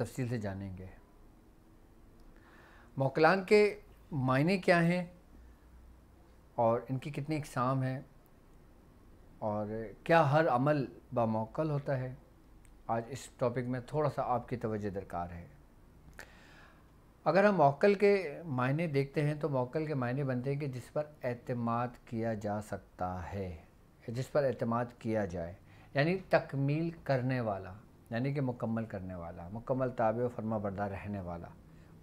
तफसील से जानेंगे मोकलान के मायने क्या हैं और इनकी कितनी इकसाम हैं और क्या हर अमल बामोकल होता है आज इस टॉपिक में थोड़ा सा आपकी तवज्जो दरकार है अगर हम मौकल के मायने देखते हैं तो मौकल के मायने बनते हैं कि जिस पर अतमाद किया जा सकता है जिस पर अतमाद किया जाए यानी तकमील करने वाला यानी कि मुकम्मल करने वाला मुकम्मल ताब फर्मा बरदा रहने वाला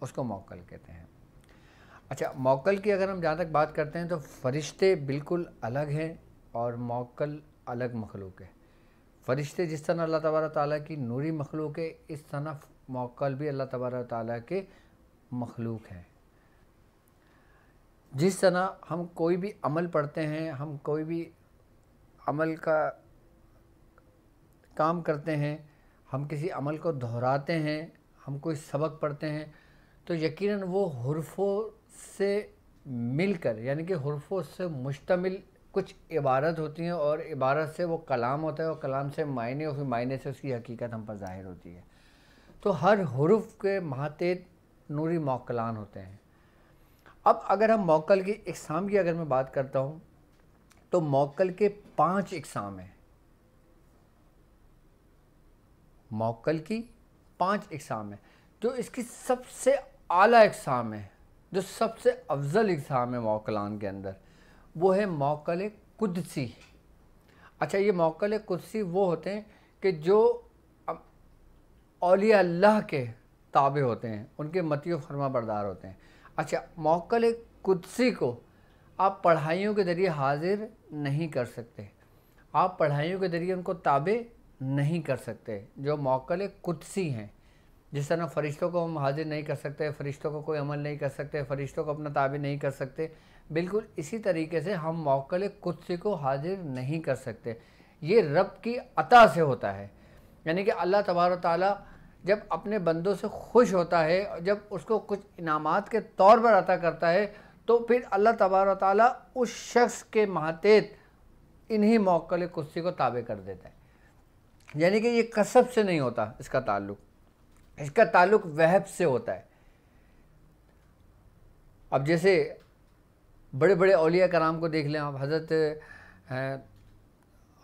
उसको मौकल कहते हैं अच्छा मौकल की अगर हम जहाँ तक बात करते हैं तो फरिश्ते बिल्कुल अलग हैं और मौकल अलग मखलूक है फरिश्ते जिस तरह अल्लाह तबारा ताली की नूरी मखलूक है इस तरह मौकल भी अल्लाह तबारा ताली के मखलूक हैं जिस तरह हम कोई भी अमल पढ़ते हैं हम कोई भी अमल का काम करते हैं हम किसी अमल को दोहराते हैं हम कोई सबक पढ़ते हैं तो यकीनन वो हरफों से मिलकर यानी कि हरफों से मुश्तमिल कुछ इबारत होती हैं और इबारत से वो कलाम होता है और कलाम से मायने और फिर मायने से उसकी हकीकत हम पर ज़ाहिर होती है तो हर हरूफ के महातेज नूरी मौकलान होते हैं अब अगर हम मौकल की इकसाम की अगर मैं बात करता हूँ तो मौकल के पाँच इकसाम हैं मौकल की पांच इकसाम है जो इसकी सबसे आला इकसाम है जो सबसे अफजल इकसाम है मौकलान के अंदर वो है मौकल कुदसी अच्छा ये मौकल कुदसी वो होते हैं कि जो अलिया अल्लाह के ताबे होते हैं उनके मती फरमा बरदार होते हैं अच्छा मौकल कुदसी को आप पढ़ाइयों के ज़रिए हाजिर नहीं कर सकते आप पढ़ाइयों के ज़रिए उनको ताबे नहीं कर सकते जो मौकल कुदसी हैं जिस तरह फरिश्तों को हम हाजिर नहीं कर सकते फरिश्तों को कोई अमल नहीं कर सकते फरिश्तों को अपना ताबी नहीं कर सकते बिल्कुल इसी तरीके से हम मौकल कुदसी को हाजिर नहीं कर सकते ये रब की अता से होता है यानी कि अल्लाह तबार ताली जब अपने बंदों से खुश होता है जब उसको कुछ इनाम के तौर पर अता करता है तो फिर अल्लाह तबार ताली उस शख्स के महातेत इन्हीं मौकल कुदसी को ताबे कर देता है यानी कि ये कसब से नहीं होता इसका ताल्लुक इसका ताल्लुक वहब से होता है अब जैसे बड़े बड़े अलिया कराम को देख लें आप हज़रत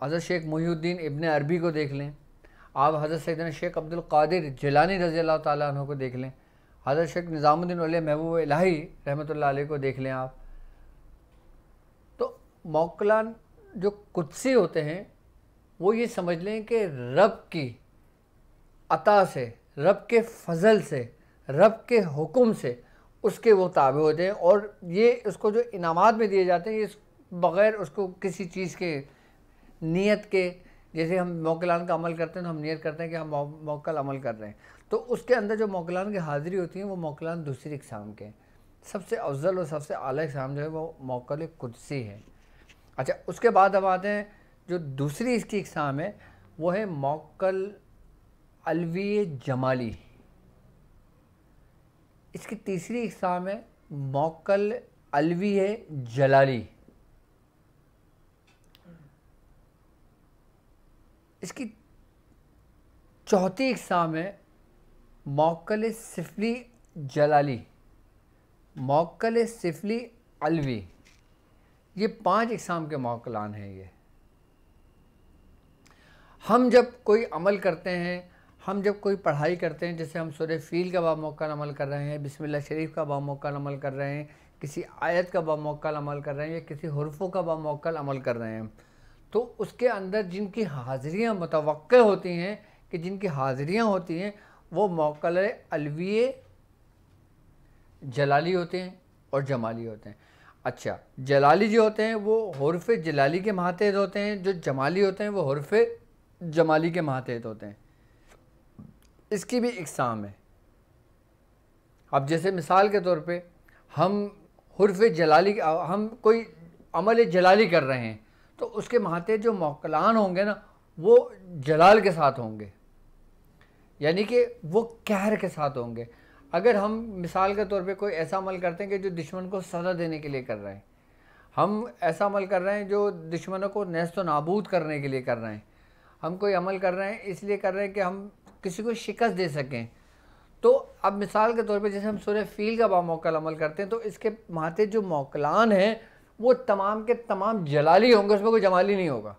हज़रत शेख मुहीद्दीन इबन अरबी को देख लें आप हज़रत सैदन शेख अब्दुल कादिर जलानी रज़ी अल्लाह तु को देख लें हज़रत शेख निज़ामुद्दीन महबूब इलाही रहमत को देख लें आप तो मौकलान जो कुत्सी होते हैं वो ये समझ लें कि रब की अता से रब के फजल से रब के हुक्म से उसके वो ताबे हो जाएँ और ये उसको जो इनामात में दिए जाते हैं ये बग़ैर उसको किसी चीज़ के नीयत के जैसे हम मौकलान का अमल करते हैं तो हम नियत करते हैं कि हम मौकल अमल कर रहे हैं तो उसके अंदर जो मौकलान की हाज़िरी होती है वो मौकलान दूसरी इकसाम के हैं सबसे अफजल और सबसे अली इकसाम जो है वो मौकल कुदसी है अच्छा उसके बाद हम आते हैं जो दूसरी इसकी इकसाम है वो है मौकल अलवी जमाली इसकी तीसरी इकसाम है मौकल अलवी जलाली इसकी चौथी इकसाम है मौकल सिफली जलाली मौकल सिफली अलवी ये पांच इकसाम के मौकलान हैं ये हम जब कोई अमल करते हैं हम जब कोई पढ़ाई करते हैं जैसे हम सुर फील का बामौकान अमल कर रहे हैं बिसमिल्ला शरीफ का बामौकान अमल कर रहे हैं किसी आयत का बामौकाल अमल कर रहे हैं या किसी हरफों का बामौकाल अमल कर रहे हैं तो उसके अंदर जिनकी हाज़िरियाँ मुतव होती हैं कि जिनकी हाज़िरियाँ होती हैं वो मौकल अलविय जलाली होते हैं और जमाली होते हैं अच्छा जलाली जो होते हैं वो हरफ जलाली के महातेज होते हैं जो जमाली होते हैं वो हरफ जमाली के माहतेहत होते हैं इसकी भी इकसाम है अब जैसे मिसाल के तौर पे हम हरफ जलाली हम कोई अमल जलाली कर रहे हैं तो उसके महाते जो मौकलान होंगे ना वो जलाल के साथ होंगे यानी कि वो कहर के साथ होंगे अगर हम मिसाल के तौर पे कोई ऐसा अमल करते हैं कि जो दुश्मन को सज़ा देने के लिए कर रहे हैं हम ऐसा अमल कर रहे हैं जो दुश्मनों को नस्त व नाबूद करने के लिए कर रहे हैं हम कोई अमल कर रहे हैं इसलिए कर रहे हैं कि हम किसी को शिकस्त दे सकें तो अब मिसाल के तौर पे जैसे हम सूर्य फील का बामौकल अमल करते हैं तो इसके माते जो मौकलान हैं वो तमाम के तमाम जलाली होंगे उसमें कोई जमाली नहीं होगा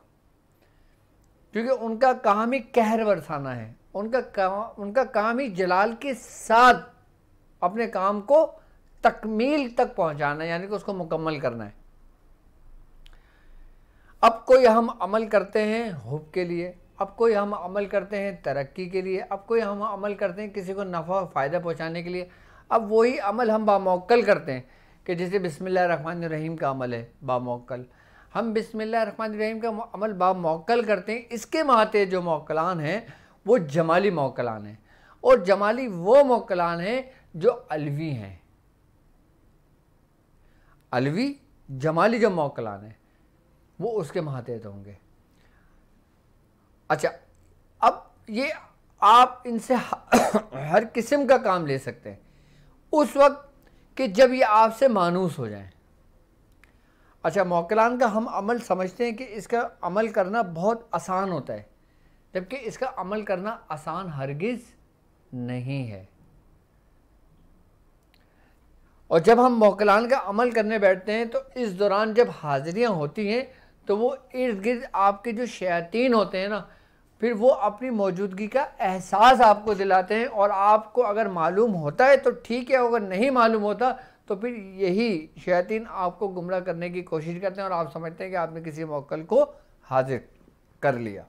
क्योंकि उनका काम ही कहर बरसाना है उनका का उनका काम ही जलाल के साथ अपने काम को तकमील तक पहुंचाना है यानी कि उसको मुकम्मल करना है अब कोई हम अमल करते हैं होप के लिए अब कोई हम अमल करते हैं तरक्की के लिए अब कोई हम अमल करते हैं किसी को नफ़ा फ़ायदा पहुँचाने के लिए अब वही अमल हम बामौकल करते हैं कि जैसे बिसमिल्ल रहीम का अमल है बामौकल हम बिसमिल्ल रहीम का अमल बामौकल करते हैं इसके महाते जो मोकलान हैं वो जमाली मोकलान हैं और जमाली वो मोकलान हैं जो अलवी हैं अलवी जमाली जो मोकलान हैं वो उसके महातेज होंगे अच्छा अब ये आप इनसे हर किस्म का काम ले सकते हैं उस वक्त कि जब ये आपसे मानूस हो जाएं अच्छा मौकलान का हम अमल समझते हैं कि इसका अमल करना बहुत आसान होता है जबकि इसका अमल करना आसान हरगिज़ नहीं है और जब हम मौकलान का अमल करने बैठते हैं तो इस दौरान जब हाजिरियां होती हैं तो वो इर्द गिर्द आपके जो शयातीन होते हैं ना फिर वो अपनी मौजूदगी का एहसास आपको दिलाते हैं और आपको अगर मालूम होता है तो ठीक है अगर नहीं मालूम होता तो फिर यही शयातीन आपको गुमराह करने की कोशिश करते हैं और आप समझते हैं कि आपने किसी मौकल को हाजिर कर लिया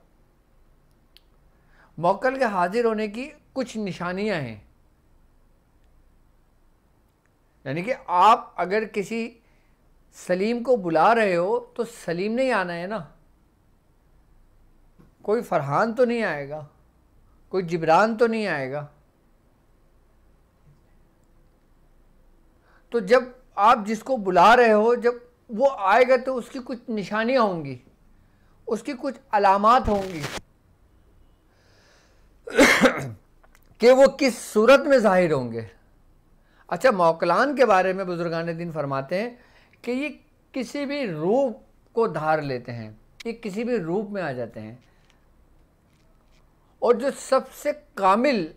मौकल के हाजिर होने की कुछ निशानियां हैं यानी कि आप अगर किसी सलीम को बुला रहे हो तो सलीम नहीं आना है ना कोई फरहान तो नहीं आएगा कोई जिब्रान तो नहीं आएगा तो जब आप जिसको बुला रहे हो जब वो आएगा तो उसकी कुछ निशानियाँ होंगी उसकी कुछ अलामत होंगी कि वो किस सूरत में ज़ाहिर होंगे अच्छा मौकलान के बारे में बुजुर्गान दिन फरमाते हैं कि ये किसी भी रूप को धार लेते हैं ये किसी भी रूप में आ जाते हैं और जो सबसे कामिल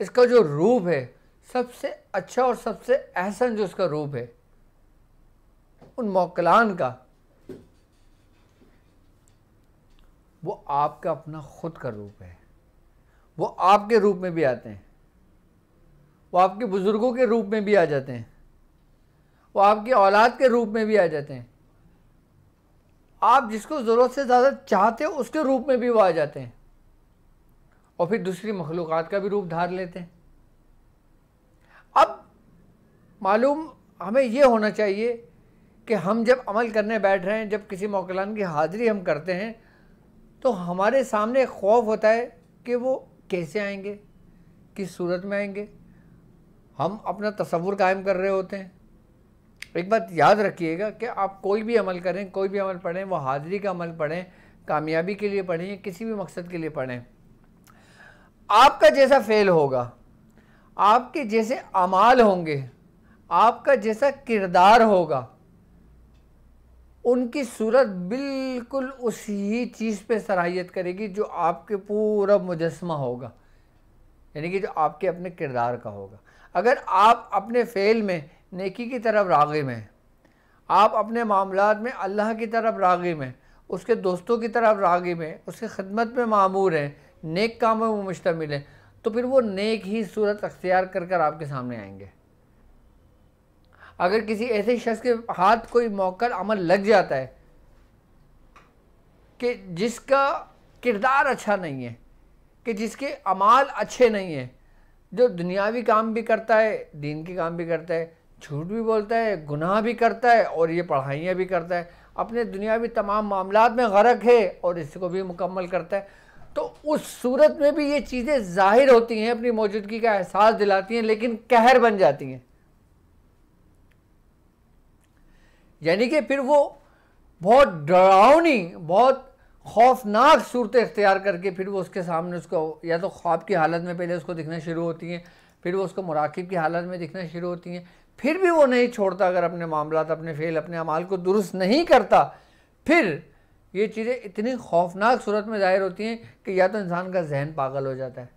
इसका जो रूप है सबसे अच्छा और सबसे अहसन जो इसका रूप है उन मौकलान का वो आपका अपना खुद का रूप है वो आपके रूप में भी आते हैं वो आपके बुज़ुर्गों के रूप में भी आ जाते हैं वो आपकी औलाद के रूप में भी आ जाते हैं आप जिसको ज़रूरत से ज़्यादा चाहते हो उसके रूप में भी वो आ जाते हैं और फिर दूसरी मखलूक़ का भी रूप धार लेते हैं अब मालूम हमें यह होना चाहिए कि हम जब अमल करने बैठ रहे हैं जब किसी मौकलान की हाज़िरी हम करते हैं तो हमारे सामने खौफ होता है कि वो कैसे आएंगे किस सूरत में आएंगे हम अपना तस्वुर कायम कर रहे होते हैं एक बात याद रखिएगा कि आप कोई भी अमल करें कोई भी अमल पढ़ें वो हाजिरी का अमल पढ़ें कामयाबी के लिए पढ़ें या किसी भी मकसद के लिए पढ़ें आपका जैसा फेल होगा आपके जैसे अमाल होंगे आपका जैसा किरदार होगा उनकी सूरत बिल्कुल उसी चीज़ पे सराहियत करेगी जो आपके पूरा मुजस्मा होगा यानी कि जो आपके अपने किरदार का होगा अगर आप अपने फेल में नेकी की तरफ रागिब हैं आप अपने मामला में अल्लाह की तरफ रागिब हैं उसके दोस्तों की तरफ रागिब हैं उसकी खदमत में मामूर हैं नेक कामों में मुश्तमिल हैं तो फिर वो नेक ही सूरत अख्तियार कर कर आपके सामने आएंगे अगर किसी ऐसे शख्स के हाथ कोई मौका अमल लग जाता है कि जिसका किरदार अच्छा नहीं है कि जिसके अमाल अच्छे नहीं हैं जो दुनियावी काम भी करता है दीन के काम भी करता है झूठ भी बोलता है गुनाह भी करता है और ये पढ़ाइयाँ भी करता है अपने दुनियावी तमाम मामला में गर्क है और इसको भी मुकम्मल करता है तो उस सूरत में भी ये चीज़ें ज़ाहिर होती हैं अपनी मौजूदगी का एहसास दिलाती हैं लेकिन कहर बन जाती हैं यानी कि फिर वो बहुत डरावनी बहुत खौफनाक सूरत इख्तियार करके फिर वो उसके सामने उसको या तो ख्वाब की हालत में पहले उसको दिखना शुरू होती हैं फिर वो उसको मराकब की हालत में दिखना शुरू होती हैं फिर भी वो नहीं छोड़ता अगर अपने मामला अपने फेल अपने अमाल को दुरुस्त नहीं करता फिर ये चीज़ें इतनी खौफनाक सूरत में ज़ाहिर होती हैं कि या तो इंसान का जहन पागल हो जाता है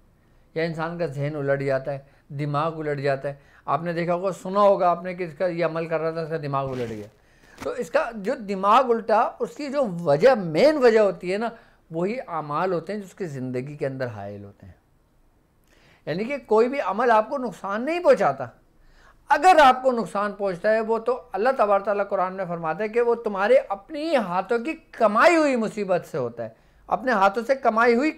या इंसान का जहन उलट जाता है दिमाग उलट जाता है आपने देखा होगा सुना होगा आपने कि इसका ये अमल कर रहा था इसका दिमाग उलट गया तो इसका जो दिमाग उल्टा उसकी जो वजह मेन वजह होती है ना वही अमाल होते हैं जो उसकी ज़िंदगी के अंदर हायल होते हैं यानी कि कोई भी अमल आपको नुकसान नहीं पहुँचाता अगर आपको नुकसान पहुंचता है वो तो अल्लाह तबार तला कुरान में फरमाता है कि वो तुम्हारे अपने हाथों की कमाई हुई मुसीबत से होता है अपने हाथों से कमाई हुई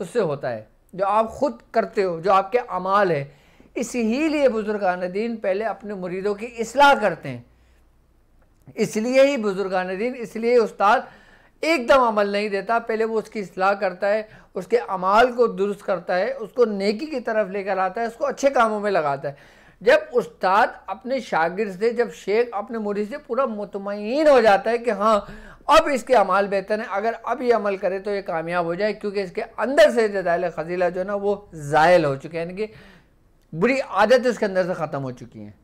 उससे होता है जो आप ख़ुद करते हो जो आपके अमाल है इसी लिए बुज़ुर्गान दीन पहले अपने मुरीदों की असलाह करते हैं इसलिए ही बुज़ुर्गान दीन इसलिए उस्ताद एकदम अमल नहीं देता पहले वो उसकी असलाह करता है उसके अमाल को दुरुस्त करता है उसको नेकी की तरफ लेकर आता है उसको अच्छे कामों में लगाता है जब उस्ताद अपने शागिर से जब शेख अपने मुरी से पूरा मुतमिन हो जाता है कि हाँ अब इसके अमाल बेहतर हैं अगर अब ये अमल करे तो ये कामयाब हो जाए क्योंकि इसके अंदर से जदायल खजीला जो है ना वो ज़ायल हो चुके हैं यानी कि बुरी आदतें उसके अंदर से ख़त्म हो चुकी हैं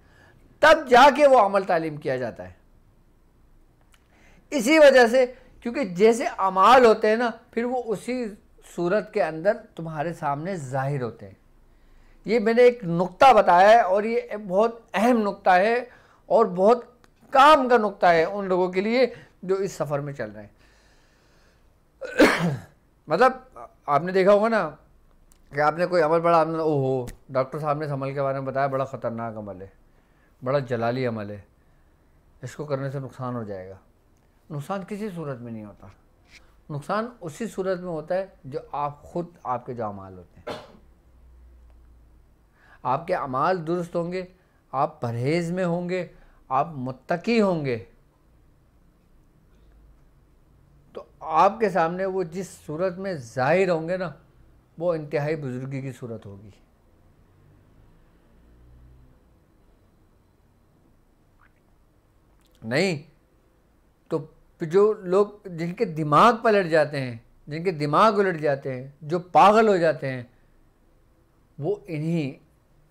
तब जाके वो अमल तालीम किया जाता है इसी वजह से क्योंकि जैसे अमाल होते हैं ना फिर वो उसी सूरत के अंदर तुम्हारे सामने ज़ाहिर होते हैं ये मैंने एक नुक्ता बताया है और ये बहुत अहम नुक्ता है और बहुत काम का नुक्ता है उन लोगों के लिए जो इस सफ़र में चल रहे हैं मतलब आपने देखा होगा ना कि आपने कोई अमल पढ़ा आपने ओहो डॉक्टर साहब ने इस अमल के बारे में बताया बड़ा ख़तरनाक अमल है बड़ा जलाली अमल है इसको करने से नुकसान हो जाएगा नुकसान किसी सूरत में नहीं होता नुकसान उसी सूरत में होता है जो आप ख़ुद आपके जो अमाल होते हैं आपके अमाल दुरुस्त होंगे आप परहेज़ में होंगे आप मुत्तकी होंगे तो आपके सामने वो जिस सूरत में ज़ाहिर होंगे ना वो इंतहाई बुज़ुर्गी की सूरत होगी नहीं तो जो लोग जिनके दिमाग पलट जाते हैं जिनके दिमाग उलट जाते हैं जो पागल हो जाते हैं वो इन्हीं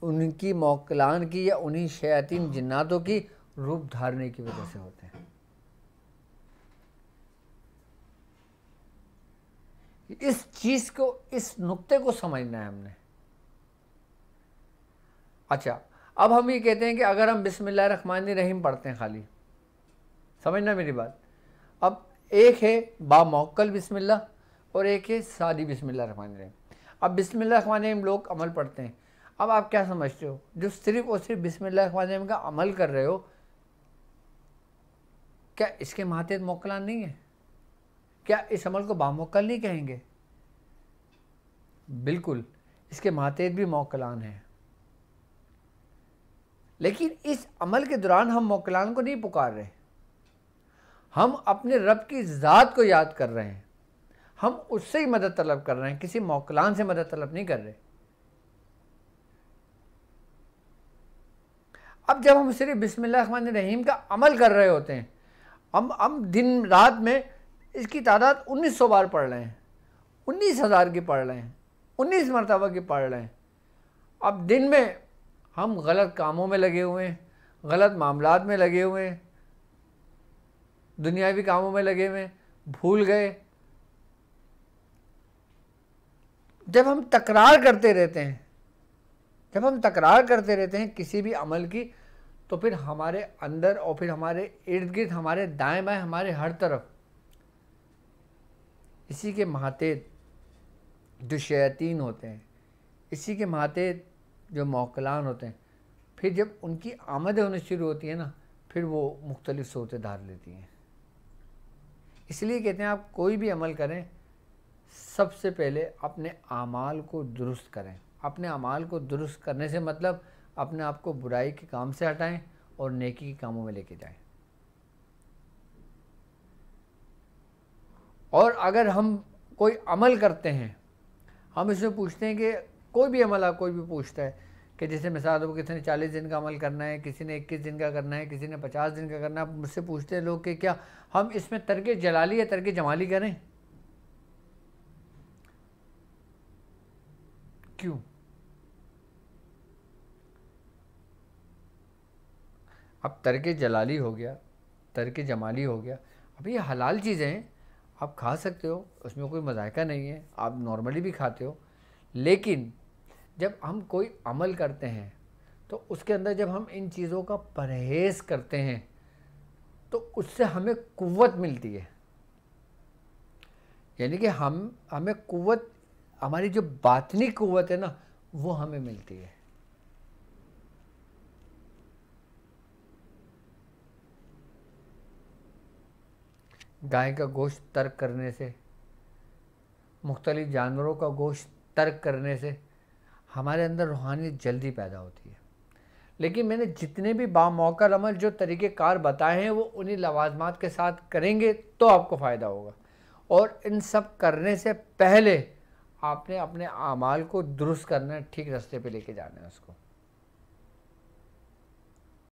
उनकी मौकलान की या उन्हीं शयातीन जन्नातों की रूप धारने की वजह से होते हैं इस चीज को इस नुक्ते को समझना है हमने अच्छा अब हम ये कहते हैं कि अगर हम बिस्मिल्लाह रहमान रहीम पढ़ते हैं खाली समझना मेरी बात अब एक है बामौकल बिस्मिल्लाह और एक है सादी बिस्मिल्लाह रहमान रहीम अब बिस्मिल्लाह रहमान रहीम लोग अमल पढ़ते हैं अब आप क्या समझते हो जो सिर्फ और सिर्फ बिस्मिल्लाम का अमल कर रहे हो क्या इसके महातेत मोकलान नहीं है क्या इस अमल को बामोकल नहीं कहेंगे बिल्कुल इसके महातेत भी मोकलान है लेकिन इस अमल के दौरान हम मोकलान को नहीं पुकार रहे हम अपने रब की ज़ात को याद कर रहे हैं हम उससे ही मदद तलब कर रहे हैं किसी मोकलान से मदद तलब नहीं कर रहे अब जब हम सिर्फ बिसमान रहीम का अमल कर रहे होते हैं हम हम दिन रात में इसकी तादाद 1900 बार पढ़ रहे हैं उन्नीस हज़ार की पढ़ रहे हैं उन्नीस मरतबा की पढ़ रहे हैं अब दिन में हम गलत कामों में लगे हुए हैं गलत मामला में लगे हुए हैं दुनियावी कामों में लगे हुए हैं भूल गए जब हम तकरार करते रहते हैं जब हम तकरार करते रहते हैं किसी भी अमल की तो फिर हमारे अंदर और फिर हमारे इर्द गिर्द हमारे दाएं बाएं हमारे हर तरफ इसी के महाते जो शयातीन होते हैं इसी के महाते जो मौकलान होते हैं फिर जब उनकी आमद होनी शुरू होती है ना फिर वो मुख्तलिफ सोते धार लेती हैं इसलिए कहते हैं आप कोई भी अमल करें सबसे पहले अपने अमाल को दुरुस्त करें अपने अमाल को दुरुस्त करने से मतलब अपने आप को बुराई के काम से हटाएं और नेकी के कामों में लेके जाएं और अगर हम कोई अमल करते हैं हम इसमें पूछते हैं कि कोई भी अमल आप कोई भी पूछता है कि जैसे मिसाल हो किसी ने चालीस दिन का अमल करना है किसी ने इक्कीस दिन का करना है किसी ने पचास दिन का करना है मुझसे पूछते हैं लोग कि क्या हम इसमें तरके जलाली या तरके जमाली करें क्यों अब तरक जलाली हो गया तरके जमाली हो गया अब ये हलाल चीज़ें हैं आप खा सकते हो उसमें कोई मजायका नहीं है आप नॉर्मली भी खाते हो लेकिन जब हम कोई अमल करते हैं तो उसके अंदर जब हम इन चीज़ों का परहेज़ करते हैं तो उससे हमें कुवत मिलती है यानी कि हम हमें कुवत हमारी जो बातनी कुवत है ना वो हमें मिलती है गाय का गोश्त तर्क करने से मुख्तलिफ जानवरों का गोश्त तर्क करने से हमारे अंदर रूहानियत जल्दी पैदा होती है लेकिन मैंने जितने भी बामौका अमल जो तरीक़ेकार बताए हैं वो उन्हीं लवाजमात के साथ करेंगे तो आपको फ़ायदा होगा और इन सब करने से पहले आपने अपने अमाल को दुरुस्त करना है ठीक रास्ते पे लेके जाना है उसको